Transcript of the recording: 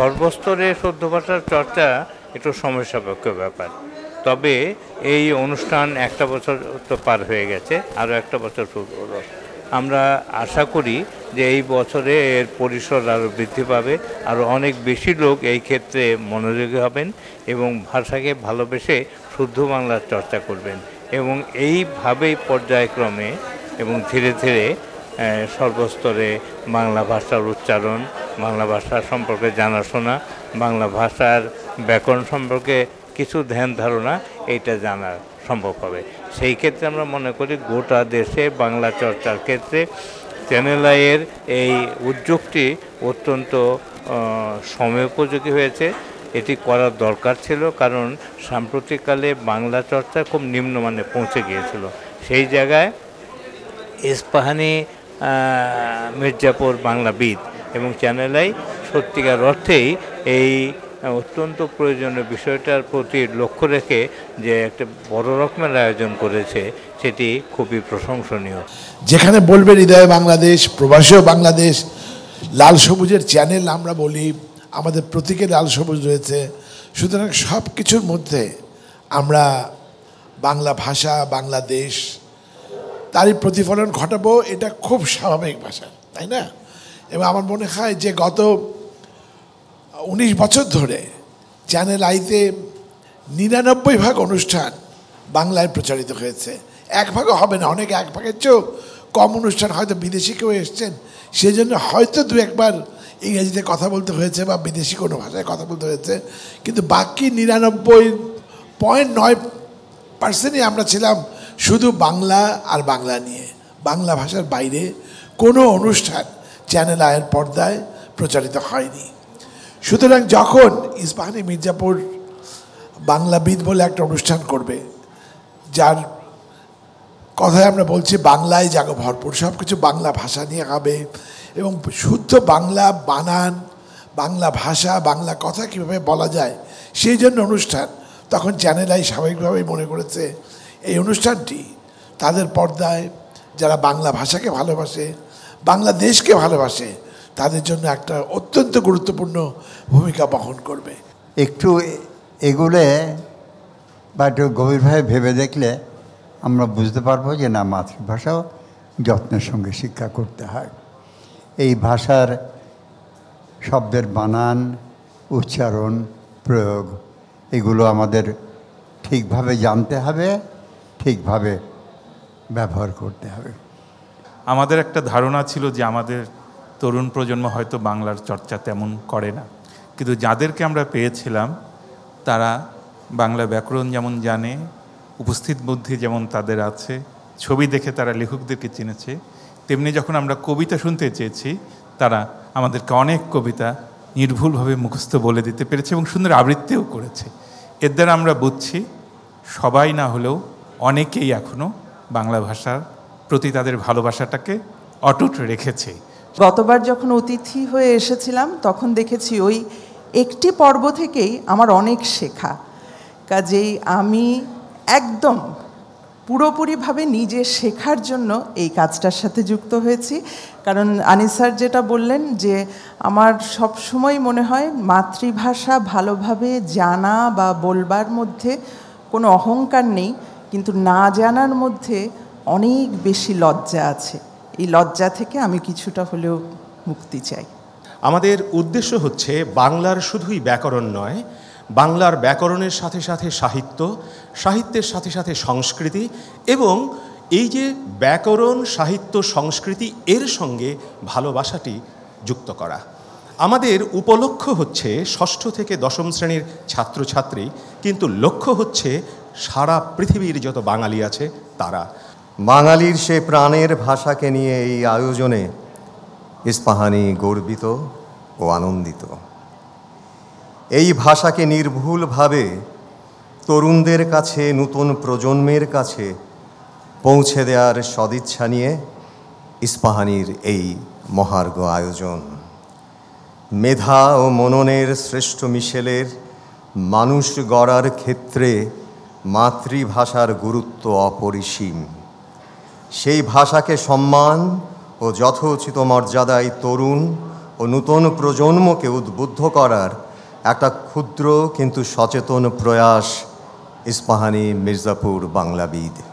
সর্বস্তরে শুদ্ধ ভাষার চর্চা একটু সময় সাপেক্ষ ব্যাপার তবে এই অনুষ্ঠান একটা বছর তো পার হয়ে গেছে আরও একটা বছর শুরু হলো আমরা আশা করি যে এই বছরে এর পরিসর আরও বৃদ্ধি পাবে আরও অনেক বেশি লোক এই ক্ষেত্রে মনোযোগী হবেন এবং ভাষাকে ভালোবেসে শুদ্ধ বাংলার চর্চা করবেন এবং এইভাবেই পর্যায়ক্রমে এবং ধীরে ধীরে সর্বস্তরে বাংলা ভাষার উচ্চারণ বাংলা ভাষা সম্পর্কে জানাশোনা বাংলা ভাষার ব্যাকরণ সম্পর্কে কিছু ধ্যান ধারণা এইটা জানার সম্ভব হবে সেই ক্ষেত্রে আমরা মনে করি গোটা দেশে বাংলা চর্চার ক্ষেত্রে চ্যানেল আইয়ের এই উদ্যোগটি অত্যন্ত সময়োপযোগী হয়েছে এটি করার দরকার ছিল কারণ সাম্প্রতিককালে বাংলা চর্চা খুব নিম্নমানে পৌঁছে গিয়েছিল সেই জায়গায় ইস্পাহানি মির্জাপুর বাংলাবিদ এবং চ্যানেলাই সত্যিকার অর্থেই এই অত্যন্ত প্রয়োজনীয় বিষয়টার প্রতি লক্ষ্য রেখে যে একটা বড় রকমের আয়োজন করেছে সেটি খুবই প্রশংসনীয় যেখানে বলবে হৃদয় বাংলাদেশ প্রবাসীয় বাংলাদেশ লাল সবুজের চ্যানেল আমরা বলি আমাদের প্রতীকে লাল সবুজ রয়েছে সুতরাং সব কিছুর মধ্যে আমরা বাংলা ভাষা বাংলাদেশ তারই প্রতিফলন ঘটাবো এটা খুব স্বাভাবিক ভাষা তাই না এবং আমার মনে হয় যে গত উনিশ বছর ধরে চ্যানেল আইতে নিরানব্বই ভাগ অনুষ্ঠান বাংলায় প্রচারিত হয়েছে এক ভাগও হবে না অনেকে এক ভাগের চেয়েও কম অনুষ্ঠান হয়তো বিদেশি কেউ এসছেন সেজন্য হয়তো দু একবার ইংরেজিতে কথা বলতে হয়েছে বা বিদেশি কোনো ভাষায় কথা বলতে হয়েছে কিন্তু বাকি নিরানব্বই পয়েন্ট নয় পার্সেন্টই আমরা ছিলাম শুধু বাংলা আর বাংলা নিয়ে বাংলা ভাষার বাইরে কোনো অনুষ্ঠান চ্যানেল আয়ের পর্দায় প্রচারিত হয়নি সুতরাং যখন ইস্পাহানি মির্জাপুর বাংলাবিদ বলে একটা অনুষ্ঠান করবে যার কথায় আমরা বলছি বাংলায় জাগো ভরপুর সব কিছু বাংলা ভাষা নিয়ে হবে এবং শুদ্ধ বাংলা বানান বাংলা ভাষা বাংলা কথা কীভাবে বলা যায় সেই জন্য অনুষ্ঠান তখন চ্যানেলাই স্বাভাবিকভাবেই মনে করেছে এই অনুষ্ঠানটি তাদের পর্দায় যারা বাংলা ভাষাকে ভালোবাসে বাংলাদেশকে ভালোবাসে তাদের জন্য একটা অত্যন্ত গুরুত্বপূর্ণ ভূমিকা বহন করবে একটু এগুলে বা একটু গভীরভাবে ভেবে দেখলে আমরা বুঝতে পারবো যে না মাতৃভাষাও যত্নের সঙ্গে শিক্ষা করতে হয় এই ভাষার শব্দের বানান উচ্চারণ প্রয়োগ এগুলো আমাদের ঠিকভাবে জানতে হবে ঠিকভাবে ব্যবহার করতে হবে আমাদের একটা ধারণা ছিল যে আমাদের তরুণ প্রজন্ম হয়তো বাংলার চর্চা তেমন করে না কিন্তু যাদেরকে আমরা পেয়েছিলাম তারা বাংলা ব্যাকরণ যেমন জানে উপস্থিত বুদ্ধি যেমন তাদের আছে ছবি দেখে তারা লেখকদেরকে চিনেছে তেমনি যখন আমরা কবিতা শুনতে চেয়েছি তারা আমাদেরকে অনেক কবিতা নির্ভুলভাবে মুখস্থ বলে দিতে পেরেছে এবং সুন্দর আবৃত্তিও করেছে এর দ্বারা আমরা বুঝছি সবাই না হলেও অনেকেই এখনও বাংলা ভাষার প্রতি তাদের ভালোবাসাটাকে অটুট রেখেছে গতবার যখন অতিথি হয়ে এসেছিলাম তখন দেখেছি ওই একটি পর্ব থেকেই আমার অনেক শেখা কাজেই আমি একদম পুরোপুরিভাবে নিজে শেখার জন্য এই কাজটার সাথে যুক্ত হয়েছি কারণ আনিস স্যার যেটা বললেন যে আমার সব সময় মনে হয় মাতৃভাষা ভালোভাবে জানা বা বলবার মধ্যে কোনো অহংকার নেই কিন্তু না জানার মধ্যে অনেক বেশি লজ্জা আছে এই লজ্জা থেকে আমি কিছুটা হলেও মুক্তি চাই আমাদের উদ্দেশ্য হচ্ছে বাংলার শুধুই ব্যাকরণ নয় বাংলার ব্যাকরণের সাথে সাথে সাহিত্য সাহিত্যের সাথে সাথে সংস্কৃতি এবং এই যে ব্যাকরণ সাহিত্য সংস্কৃতি এর সঙ্গে ভালোবাসাটি যুক্ত করা আমাদের উপলক্ষ হচ্ছে ষষ্ঠ থেকে দশম শ্রেণীর ছাত্রছাত্রী কিন্তু লক্ষ্য হচ্ছে সারা পৃথিবীর যত বাঙালি আছে তারা বাঙালির সে প্রাণের ভাষাকে নিয়ে এই আয়োজনে ইস্পাহানি গর্বিত ও আনন্দিত এই ভাষাকে নির্ভুলভাবে তরুণদের কাছে নতুন প্রজন্মের কাছে পৌঁছে দেওয়ার সদিচ্ছা নিয়ে ইস্পাহানির এই মহার্ঘ আয়োজন মেধা ও মননের শ্রেষ্ঠ মিশেলের মানুষ গড়ার ক্ষেত্রে মাতৃভাষার গুরুত্ব অপরিসীম সেই ভাষাকে সম্মান ও যথোচিত মর্যাদায় তরুণ ও নূতন প্রজন্মকে উদ্বুদ্ধ করার একটা ক্ষুদ্র কিন্তু সচেতন প্রয়াস ইস্পাহানি মির্জাপুর বাংলাবিদ